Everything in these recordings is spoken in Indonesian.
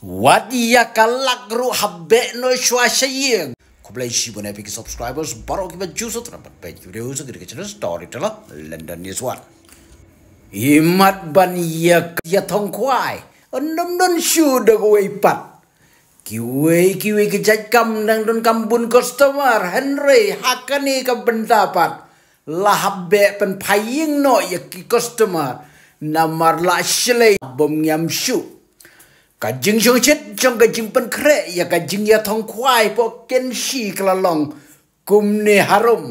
wadiya kalak ru habbe no shwashayeng kublai shi bune piki subscribers baro ki baju sutra ban page video usa giri kacana story tala london news one imat ban ya ya thong kwai onom don shu da gwei pat kiwe kiwe kejat kam nang don kambun customer henry hakani ka bendapat lahabbe pen paying no ya ki customer namar la shle bom yam shu กจึงชงชิดจงกจึงเป็นเครอยากจึงยาทองควายพวกเกนชีกละลองกุมเนฮารม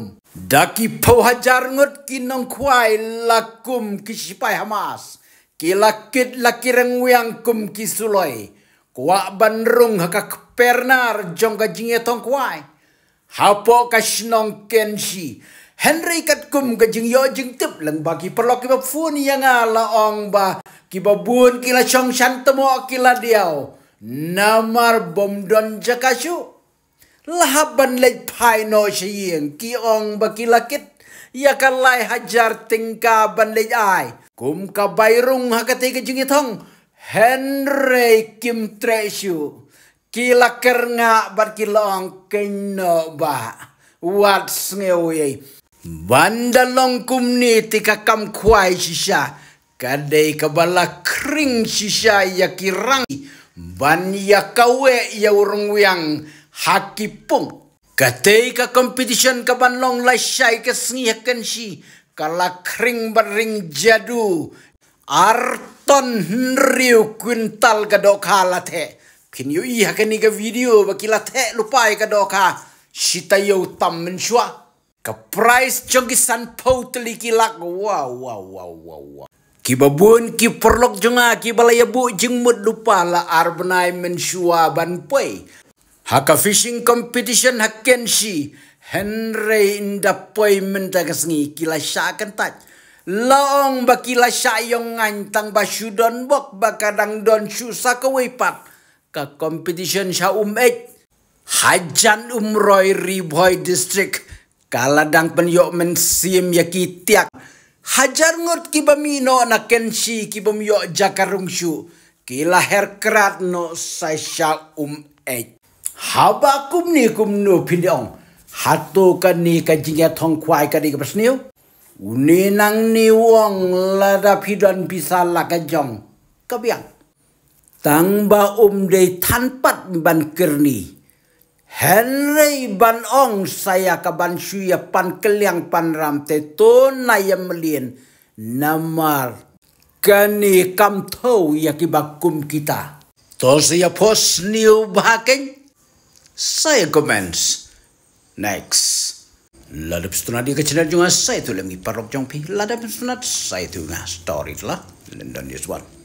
ดักิพวหจารงดกินนองควายลักกุมกิชิปายฮามาสกิลักกิดลักกิรังเวียงกุมกิสุลอยกวาบันรุงหกักเปรนาร์จงกจึงยาทองควายฮาปอกชนองเกนชี Henry kat kum ka jing yo jing tip lang bagi ki perlo pun yang ala ong ba ki bun kila chong shan temo kila diau diao namar bom don jakashu lahaban le pai no shieng ki ong ba ki lakit ya kalai hajar tingka ban le ai kum ka bairung ha ka jing thong Henry kim Treasure kila la bar kila ong ki no ba What's new? Banda longkum ni tika kam kwai shisha. Kadai kabala kring shisha ya kirangi. Ban ya kawe ya urung wiang hakipung. Kadai ka competition kaban long lai shai ka sengihakan shi. Kala kring baring jadu. Arton riu kuintal ka dokhala the. Kin yu iha ka video bakila the lupai ka dokha. Shita yo tam menshua. Kaprais jogisan pau telikilak. Wow, wow, wow, wow, wow. Kibabun kiperlok jonga kibalaya bu jengmut lupa la arbenai mensua ban poi. Haka fishing competition haken si Henry inda poi mentagasngi kila syakan taj. Laong bakila syayong ngantang basudon bok bakadang don susah kewipat. Ka competition sya um ek. Hajan umroi riboy district kaladang penyo men sim ya kitiak hajar ngot ki bamino na kenshi ki bamyo jakarungshu ki lahir no sasha um ek haba kum ni kum no pindiong hatu kan ni ka jingya thong kwai ka ni ka pasniu ya uni nang ni wong lada da pidon la ka jong ka biang tang ba um ban kirni Henry ban ong saya kaban suya pan keliang pan ramte tunai ya melin namar kani kam tau ya bakum kita. Tos ya pos new bahaking. Saya comments. Next. Ladap setunat dia kecilan juga saya tu lagi parok jongpi. Ladap setunat saya tu ngah story lah. London News One.